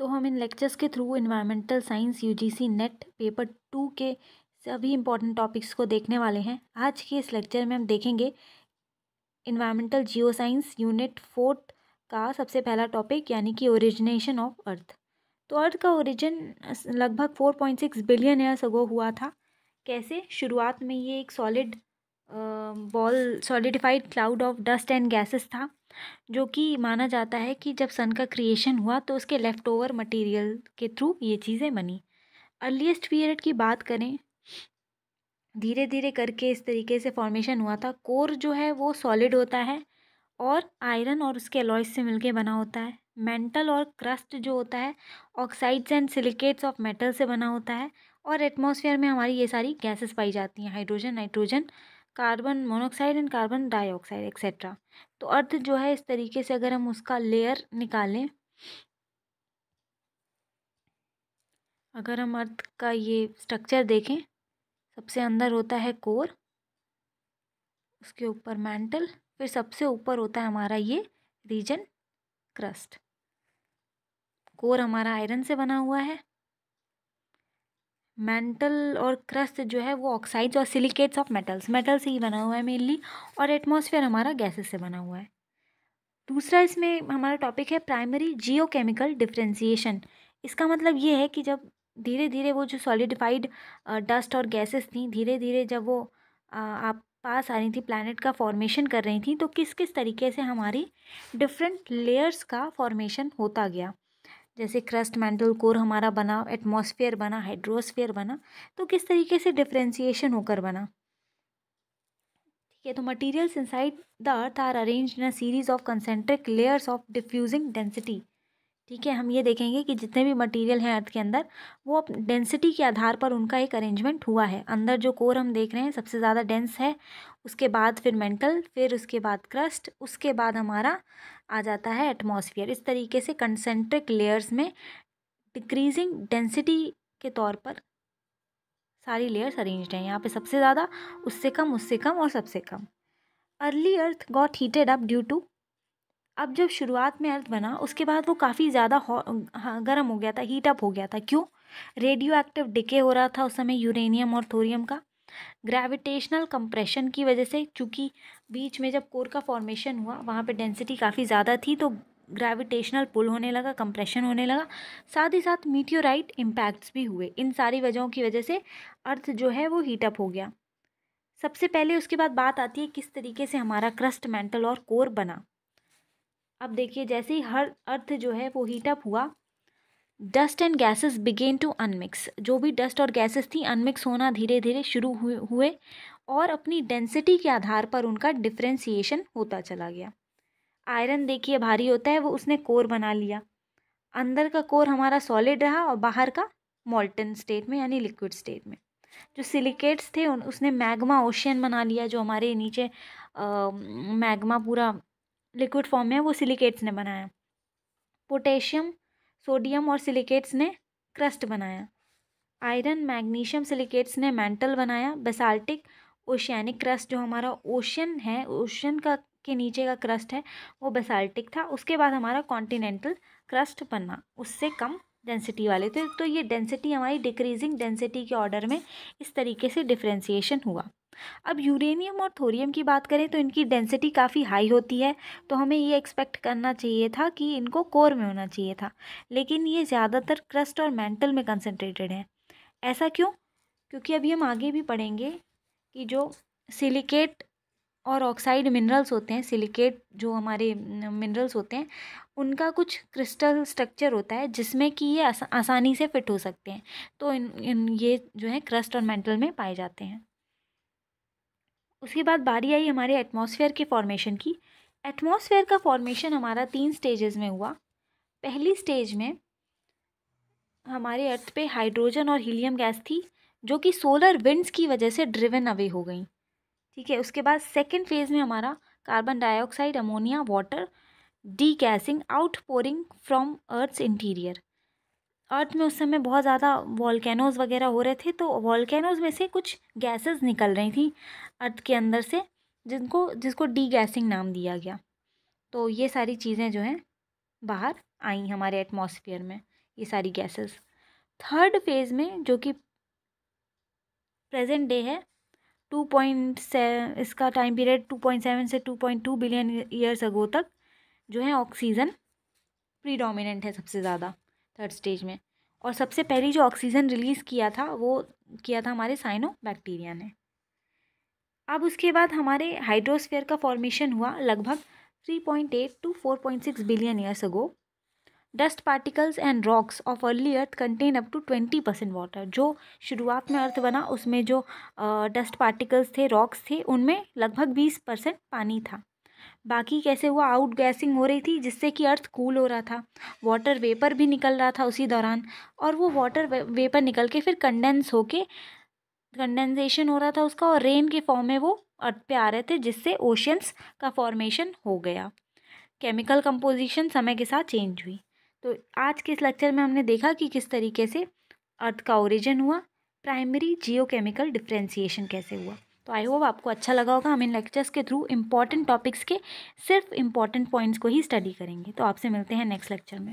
तो हम इन लेक्चर्स के through environmental science UGC NET paper two के सभी इम्पॉर्टेंट टॉपिक्स को देखने वाले हैं आज के इस लेक्चर में हम देखेंगे environmental geo science unit fourth का सबसे पहला टॉपिक यानी कि ओरिजिनेशन ऑफ अर्थ तो अर्थ का ओरिजिन लगभग four point six billion years ago हुआ था कैसे शुरुआत में ये एक solid ball solidified cloud of dust and gases था जो कि माना जाता है कि जब सन का क्रिएशन हुआ तो उसके लेफ़्ट ओवर मटीरियल के थ्रू ये चीज़ें बनी अर्लीस्ट पीरियड की बात करें धीरे धीरे करके इस तरीके से फॉर्मेशन हुआ था कोर जो है वो सॉलिड होता है और आयरन और उसके अलॉयज से मिलके बना होता है मेंटल और क्रस्ट जो होता है oxides and silicates of metal से बना होता है और एटमॉस्फेयर में हमारी ये सारी गैसेस पाई जाती हैं hydrogen nitrogen carbon monoxide and carbon dioxide etcetera तो अर्थ जो है इस तरीके से अगर हम उसका लेयर निकालें अगर हम अर्थ का ये स्ट्रक्चर देखें सबसे अंदर होता है कोर उसके ऊपर मैंटल फिर सबसे ऊपर होता है हमारा ये रीजन क्रस्ट कोर हमारा आयरन से बना हुआ है मेंटल और क्रस्ट जो है वो ऑक्साइड्स और सिलिकेट्स ऑफ मेटल्स मेटल से ही बना हुआ है मेनली और एटमॉस्फेयर हमारा गैसेस से बना हुआ है दूसरा इसमें हमारा टॉपिक है प्राइमरी जियोकेमिकल डिफ्रेंसीशन इसका मतलब ये है कि जब धीरे धीरे वो जो सॉलिडिफाइड डस्ट और गैसेस थी धीरे धीरे जब वो आप पास आ रही थी प्लानट का फॉर्मेशन कर रही थी तो किस किस तरीके से हमारी डिफरेंट लेयर्स का फॉर्मेशन होता गया जैसे क्रस्ट मेंटल कोर हमारा बना एटमॉस्फेयर बना हाइड्रोस्फेयर बना तो किस तरीके से डिफ्रेंसीशन होकर बना ठीक है तो materials inside the earth are arrange in a series of concentric layers of diffusing density ठीक है हम ये देखेंगे कि जितने भी मटेरियल हैं अर्थ के अंदर वो डेंसिटी के आधार पर उनका एक अरेंजमेंट हुआ है अंदर जो कोर हम देख रहे हैं सबसे ज़्यादा डेंस है उसके बाद फिर मेंटल फिर उसके बाद क्रस्ट उसके बाद हमारा आ जाता है एटमॉस्फेयर इस तरीके से कंसेंट्रिक लेयर्स में डिक्रीजिंग डेंसिटी के तौर पर सारी लेयर्स अरेंज्ड हैं यहाँ पे सबसे ज़्यादा उससे कम उससे कम और सबसे कम early earth got heated up due to अब जब शुरुआत में अर्थ बना उसके बाद वो काफ़ी ज़्यादा हाँ, गर्म हो गया था हीट अप हो गया था क्यों रेडियो एक्टिव डिके हो रहा था उस समय यूरेनियम और थोरियम का ग्रेविटेशनल कंप्रेशन की वजह से चूँकि बीच में जब कोर का फॉर्मेशन हुआ वहाँ पर डेंसिटी काफ़ी ज़्यादा थी तो ग्रेविटेशनल पुल होने लगा कंप्रेशन होने लगा साथ ही साथ मीटियोराइट इम्पैक्ट्स भी हुए इन सारी वजहों की वजह से अर्थ जो है वो हीटअप हो गया सबसे पहले उसके बाद बात आती है किस तरीके से हमारा क्रस्ट मेंटल और कोर बना अब देखिए जैसे ही हर अर्थ जो है वो हीटअप हुआ dust and gases begin to unmix जो भी डस्ट और गैसेस थी अनमिक्स होना धीरे धीरे शुरू हुए और अपनी डेंसिटी के आधार पर उनका डिफ्रेंसीशन होता चला गया आयरन देखिए भारी होता है वो उसने कोर बना लिया अंदर का कोर हमारा सॉलिड रहा और बाहर का मोल्टन स्टेट में यानी लिक्विड स्टेट में जो सिलिकेट्स थे उन उसने मैग्मा ओशियन बना लिया जो हमारे नीचे मैग्मा पूरा लिक्विड फॉर्म में वो सिलिकेट्स ने बनाया पोटेशियम सोडियम और सिलिकेट्स ने क्रस्ट बनाया आयरन मैग्नीशियम सिलिकेट्स ने मेंटल बनाया बेसाल्टिक ओशियनिक क्रस्ट जो हमारा ओशन है ओशन का के नीचे का क्रस्ट है वो बेसाल्टिक था उसके बाद हमारा कॉन्टिनेंटल क्रस्ट बना उससे कम डेंसिटी वाले थे तो, तो ये डेंसिटी हमारी डिक्रीजिंग डेंसिटी के ऑर्डर में इस तरीके से डिफ्रेंसीशन हुआ अब यूरेनियम और थोरियम की बात करें तो इनकी डेंसिटी काफ़ी हाई होती है तो हमें ये एक्सपेक्ट करना चाहिए था कि इनको कोर में होना चाहिए था लेकिन ये ज़्यादातर क्रस्ट और मेंटल में कंसनट्रेटेड है ऐसा क्यों क्योंकि अभी हम आगे भी पढ़ेंगे कि जो सिलिकेट और ऑक्साइड मिनरल्स होते हैं सिलिकेट जो हमारे मिनरल्स होते हैं उनका कुछ क्रिस्टल स्ट्रक्चर होता है जिसमें कि ये आसा, आसानी से फिट हो सकते हैं तो इन, इन ये जो है क्रस्ट और मेंटल में पाए जाते हैं उसके बाद बारी आई हमारे एटमॉस्फेयर के फॉर्मेशन की एटमॉस्फेयर का फॉर्मेशन हमारा तीन स्टेजेस में हुआ पहली स्टेज में हमारे अर्थ पे हाइड्रोजन और हीलियम गैस थी जो कि सोलर विंड्स की वजह से ड्रिवन अवे हो गई ठीक है उसके बाद सेकेंड फेज़ में हमारा carbon dioxide ammonia water degassing out pouring from earth's interior earth में उस समय बहुत ज़्यादा वॉलकैनोज़ वगैरह हो रहे थे तो वॉलकैनोज़ में से कुछ गैसेस निकल रही थी अर्थ के अंदर से जिनको जिसको डी गैसिंग नाम दिया गया तो ये सारी चीज़ें जो हैं बाहर आई हमारे एटमोसफियर में ये सारी गैसेस थर्ड फेज़ में जो कि प्रेजेंट डे है टू पॉइंट इसका time period two point seven से two point two billion years ago तक जो है ऑक्सीजन प्रीडोमिनेंट है सबसे ज़्यादा थर्ड स्टेज में और सबसे पहली जो ऑक्सीजन रिलीज़ किया था वो किया था हमारे साइनो बैक्टीरिया ने अब उसके बाद हमारे हाइड्रोस्फेयर का फॉर्मेशन हुआ लगभग three point eight to four point six billion years ago dust particles and rocks of early earth contain up to twenty percent water जो शुरुआत में अर्थ बना उसमें जो डस्ट पार्टिकल्स थे रॉक्स थे उनमें लगभग बीस परसेंट पानी था बाकी कैसे हुआ आउट गैसिंग हो रही थी जिससे कि अर्थ कूल हो रहा था वाटर वेपर भी निकल रहा था उसी दौरान और वो वाटर वेपर निकल के फिर कंडेंस होके कंडेंसेशन हो रहा था उसका और रेन के फॉर्म में वो अर्थ पे आ रहे थे जिससे ओशंस का फॉर्मेशन हो गया केमिकल कंपोजिशन समय के साथ चेंज हुई तो आज के इस लेक्चर में हमने देखा कि किस तरीके से अर्थ का ओरिजिन हुआ प्राइमरी जियोकेमिकल डिफ्रेंसीशन कैसे हुआ तो आई होप आपको अच्छा लगा होगा हम इन लेक्चर्स के थ्रू इम्पॉर्टेंट टॉपिक्स के सिर्फ इम्पॉर्टेंट पॉइंट्स को ही स्टडी करेंगे तो आपसे मिलते हैं नेक्स्ट लेक्चर में